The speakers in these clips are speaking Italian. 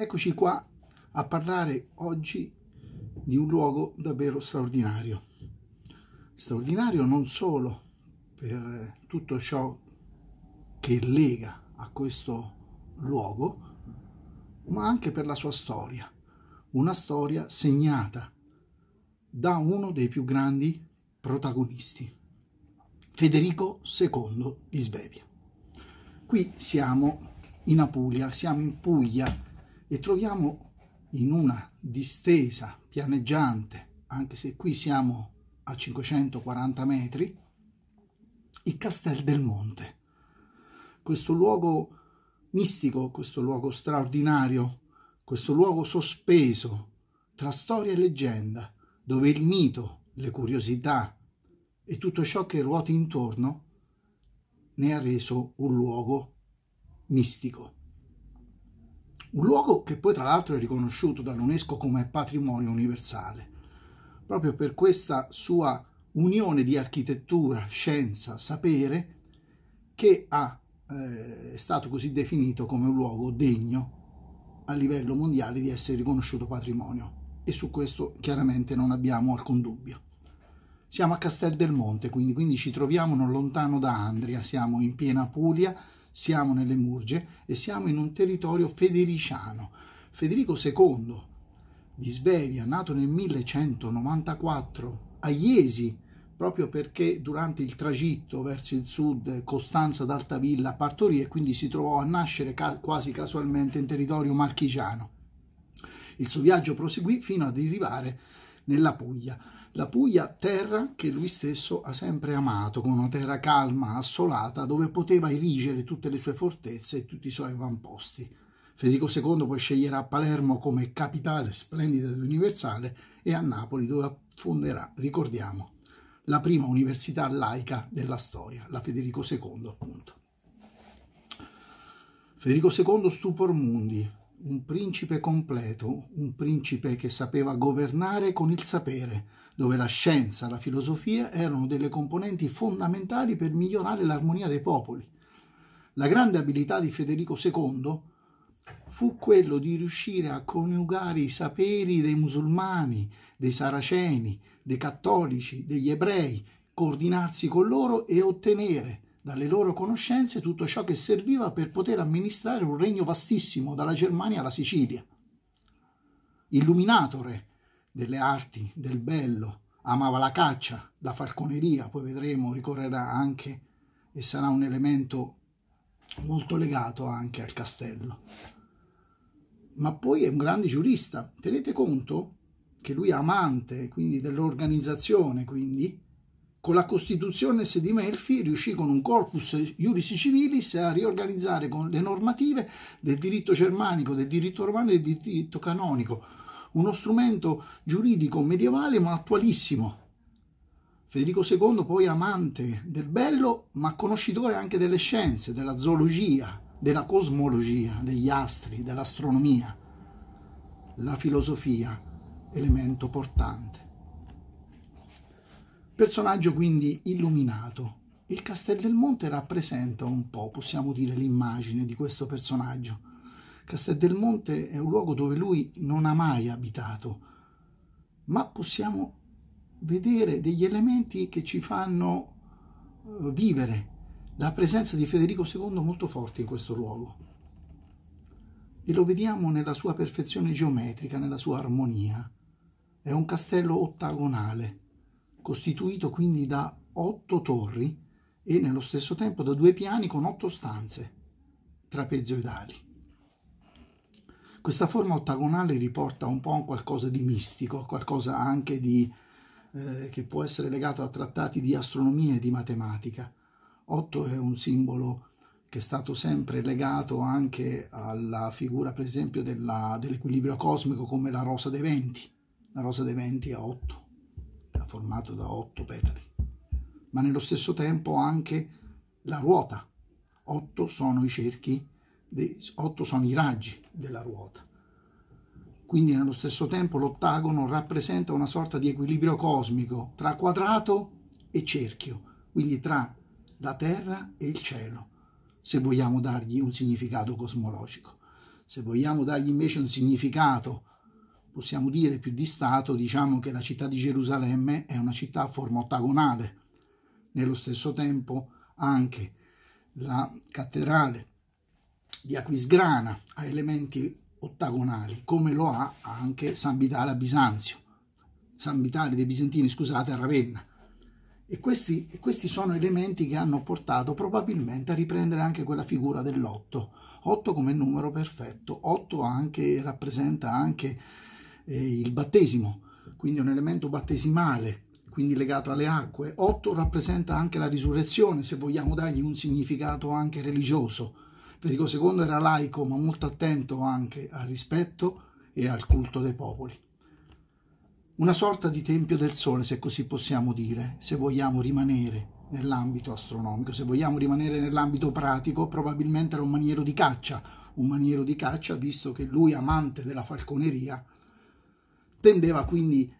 Eccoci qua a parlare oggi di un luogo davvero straordinario. Straordinario non solo per tutto ciò che lega a questo luogo, ma anche per la sua storia. Una storia segnata da uno dei più grandi protagonisti, Federico II di Svevia. Qui siamo in Apulia, siamo in Puglia, e troviamo in una distesa pianeggiante, anche se qui siamo a 540 metri, il Castel del Monte. Questo luogo mistico, questo luogo straordinario, questo luogo sospeso tra storia e leggenda, dove il mito, le curiosità e tutto ciò che ruota intorno ne ha reso un luogo mistico un luogo che poi tra l'altro è riconosciuto dall'UNESCO come patrimonio universale, proprio per questa sua unione di architettura, scienza, sapere, che ha, eh, è stato così definito come un luogo degno a livello mondiale di essere riconosciuto patrimonio e su questo chiaramente non abbiamo alcun dubbio. Siamo a Castel del Monte, quindi, quindi ci troviamo non lontano da Andria, siamo in piena Puglia, siamo nelle Murge e siamo in un territorio federiciano. Federico II di Svevia, nato nel 1194 a Iesi, proprio perché durante il tragitto verso il sud Costanza d'Altavilla partorì e quindi si trovò a nascere quasi casualmente in territorio marchigiano. Il suo viaggio proseguì fino ad arrivare nella Puglia la Puglia terra che lui stesso ha sempre amato, con una terra calma, assolata, dove poteva erigere tutte le sue fortezze e tutti i suoi avamposti. Federico II poi sceglierà Palermo come capitale splendida dell'universale e a Napoli dove fonderà, ricordiamo, la prima università laica della storia, la Federico II appunto. Federico II Stupor Mundi, un principe completo, un principe che sapeva governare con il sapere, dove la scienza e la filosofia erano delle componenti fondamentali per migliorare l'armonia dei popoli. La grande abilità di Federico II fu quello di riuscire a coniugare i saperi dei musulmani, dei saraceni, dei cattolici, degli ebrei, coordinarsi con loro e ottenere dalle loro conoscenze tutto ciò che serviva per poter amministrare un regno vastissimo dalla Germania alla Sicilia. Illuminatore delle arti, del bello, amava la caccia, la falconeria, poi vedremo ricorrerà anche e sarà un elemento molto legato anche al castello. Ma poi è un grande giurista. Tenete conto che lui è amante, quindi dell'organizzazione, quindi con la Costituzione S. di Melfi riuscì con un corpus iuris civilis a riorganizzare con le normative del diritto germanico, del diritto romano e del diritto canonico, uno strumento giuridico medievale ma attualissimo. Federico II poi amante del bello ma conoscitore anche delle scienze, della zoologia, della cosmologia, degli astri, dell'astronomia. La filosofia, elemento portante. Personaggio quindi illuminato. Il Castel del Monte rappresenta un po', possiamo dire, l'immagine di questo personaggio. Castel del Monte è un luogo dove lui non ha mai abitato, ma possiamo vedere degli elementi che ci fanno eh, vivere la presenza di Federico II molto forte in questo luogo. E lo vediamo nella sua perfezione geometrica, nella sua armonia. È un castello ottagonale costituito quindi da otto torri e nello stesso tempo da due piani con otto stanze trapezoidali. Questa forma ottagonale riporta un po' a qualcosa di mistico, qualcosa anche di, eh, che può essere legato a trattati di astronomia e di matematica. Otto è un simbolo che è stato sempre legato anche alla figura, per esempio, dell'equilibrio cosmico come la rosa dei venti. La rosa dei venti è otto formato da otto petali, ma nello stesso tempo anche la ruota. Otto sono i cerchi, otto sono i raggi della ruota. Quindi nello stesso tempo l'ottagono rappresenta una sorta di equilibrio cosmico tra quadrato e cerchio, quindi tra la terra e il cielo, se vogliamo dargli un significato cosmologico. Se vogliamo dargli invece un significato possiamo dire più di Stato, diciamo che la città di Gerusalemme è una città a forma ottagonale. Nello stesso tempo anche la cattedrale di Aquisgrana ha elementi ottagonali, come lo ha anche San Vitale a Bisanzio, San Vitale dei Bisantini, scusate, a Ravenna. E questi, questi, sono elementi che hanno portato probabilmente a riprendere anche quella figura dell'otto. Otto come numero perfetto, otto anche, rappresenta anche eh, il battesimo, quindi un elemento battesimale, quindi legato alle acque. 8 rappresenta anche la risurrezione, se vogliamo dargli un significato anche religioso. Federico II era laico, ma molto attento anche al rispetto e al culto dei popoli. Una sorta di tempio del sole, se così possiamo dire, se vogliamo rimanere nell'ambito astronomico, se vogliamo rimanere nell'ambito pratico, probabilmente era un maniero di caccia, un maniero di caccia visto che lui, amante della falconeria, tendeva quindi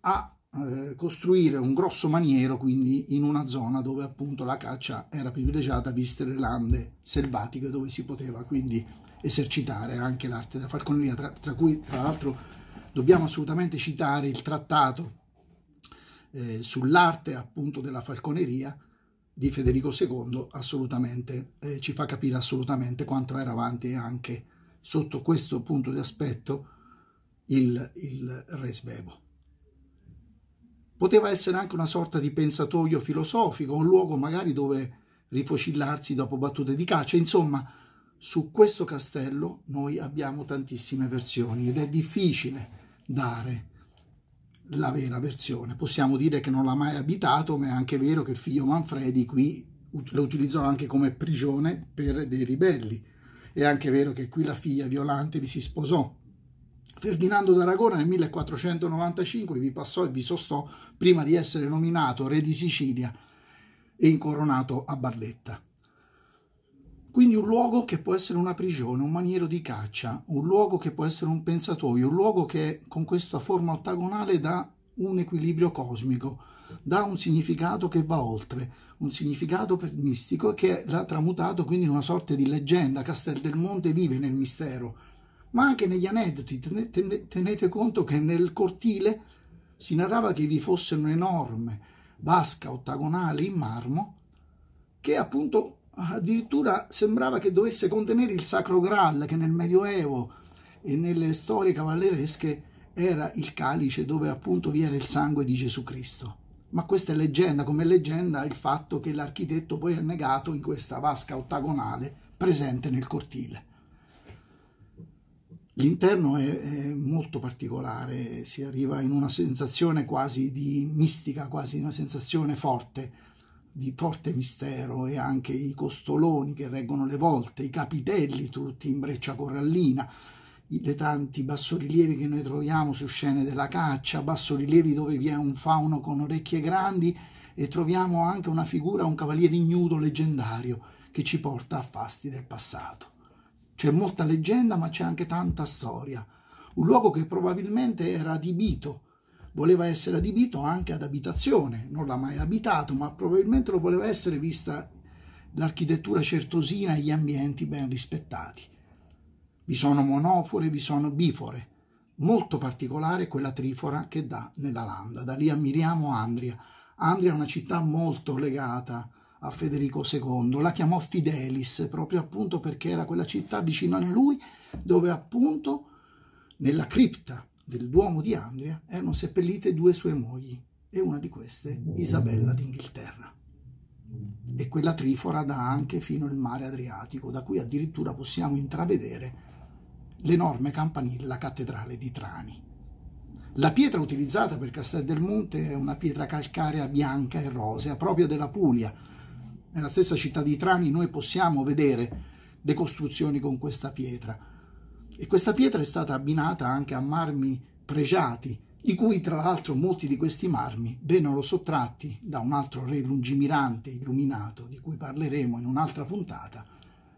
a eh, costruire un grosso maniero quindi in una zona dove appunto la caccia era privilegiata viste le lande selvatiche dove si poteva quindi esercitare anche l'arte della falconeria tra, tra cui tra l'altro dobbiamo assolutamente citare il trattato eh, sull'arte appunto della falconeria di Federico II assolutamente eh, ci fa capire assolutamente quanto era avanti anche sotto questo punto di aspetto il, il re svevo. Poteva essere anche una sorta di pensatoio filosofico, un luogo magari dove rifocillarsi dopo battute di caccia. Insomma, su questo castello noi abbiamo tantissime versioni ed è difficile dare la vera versione. Possiamo dire che non l'ha mai abitato, ma è anche vero che il figlio Manfredi qui lo utilizzò anche come prigione per dei ribelli. È anche vero che qui la figlia Violante vi si sposò Ferdinando d'Aragona nel 1495 vi passò e vi sostò prima di essere nominato re di Sicilia e incoronato a Barletta. Quindi un luogo che può essere una prigione, un maniero di caccia, un luogo che può essere un pensatoio, un luogo che con questa forma ottagonale dà un equilibrio cosmico, dà un significato che va oltre, un significato mistico che l'ha tramutato quindi in una sorta di leggenda. Castel del Monte vive nel mistero, ma anche negli aneddoti. Tenete conto che nel cortile si narrava che vi fosse un'enorme vasca ottagonale in marmo che appunto addirittura sembrava che dovesse contenere il sacro Graal che nel Medioevo e nelle storie cavalleresche era il calice dove appunto vi era il sangue di Gesù Cristo. Ma questa è leggenda, come leggenda il fatto che l'architetto poi è negato in questa vasca ottagonale presente nel cortile. L'interno è, è, molto particolare, si arriva in una sensazione quasi di mistica, quasi una sensazione forte, di forte mistero e anche i costoloni che reggono le volte, i capitelli tutti in breccia corallina, le tanti bassorilievi che noi troviamo su scene della caccia, bassorilievi dove vi è un fauno con orecchie grandi e troviamo anche una figura, un cavaliere ignudo leggendario che ci porta a fasti del passato. C'è molta leggenda, ma c'è anche tanta storia. Un luogo che probabilmente era adibito, voleva essere adibito anche ad abitazione, non l'ha mai abitato, ma probabilmente lo voleva essere vista l'architettura certosina e gli ambienti ben rispettati. Vi sono monofore, vi sono bifore. Molto particolare quella trifora che dà nella landa. Da lì ammiriamo Andria. Andria è una città molto legata a a Federico II, la chiamò Fidelis proprio appunto perché era quella città vicino a lui dove appunto nella cripta del Duomo di Andria erano seppellite due sue mogli e una di queste Isabella d'Inghilterra. E quella trifora dà anche fino al mare Adriatico, da cui addirittura possiamo intravedere l'enorme campanilla cattedrale di Trani. La pietra utilizzata per Castel del Monte è una pietra calcarea bianca e rosea, proprio della Puglia, nella stessa città di Trani noi possiamo vedere decostruzioni con questa pietra. E questa pietra è stata abbinata anche a marmi pregiati, di cui tra l'altro molti di questi marmi vennero sottratti da un altro re lungimirante, illuminato, di cui parleremo in un'altra puntata,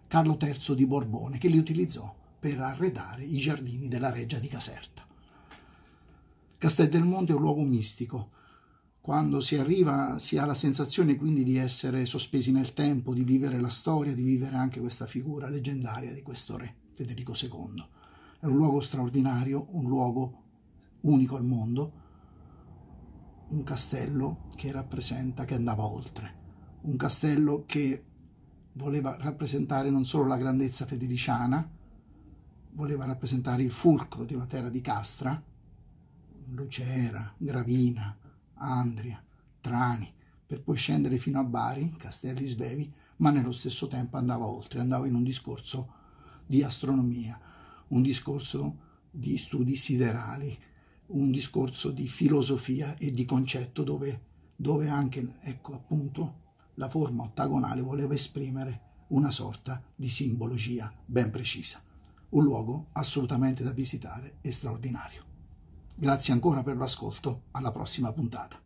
Carlo III di Borbone, che li utilizzò per arredare i giardini della reggia di Caserta. Castel del Monte è un luogo mistico, quando si arriva si ha la sensazione quindi di essere sospesi nel tempo, di vivere la storia, di vivere anche questa figura leggendaria di questo re, Federico II. È un luogo straordinario, un luogo unico al mondo, un castello che rappresenta, che andava oltre, un castello che voleva rappresentare non solo la grandezza federiciana, voleva rappresentare il fulcro di una terra di Castra, Lucera, Gravina, Andria, Trani, per poi scendere fino a Bari, Castelli Svevi, ma nello stesso tempo andava oltre, andava in un discorso di astronomia, un discorso di studi siderali, un discorso di filosofia e di concetto dove, dove anche, ecco appunto, la forma ottagonale voleva esprimere una sorta di simbologia ben precisa. Un luogo assolutamente da visitare e straordinario. Grazie ancora per l'ascolto, alla prossima puntata.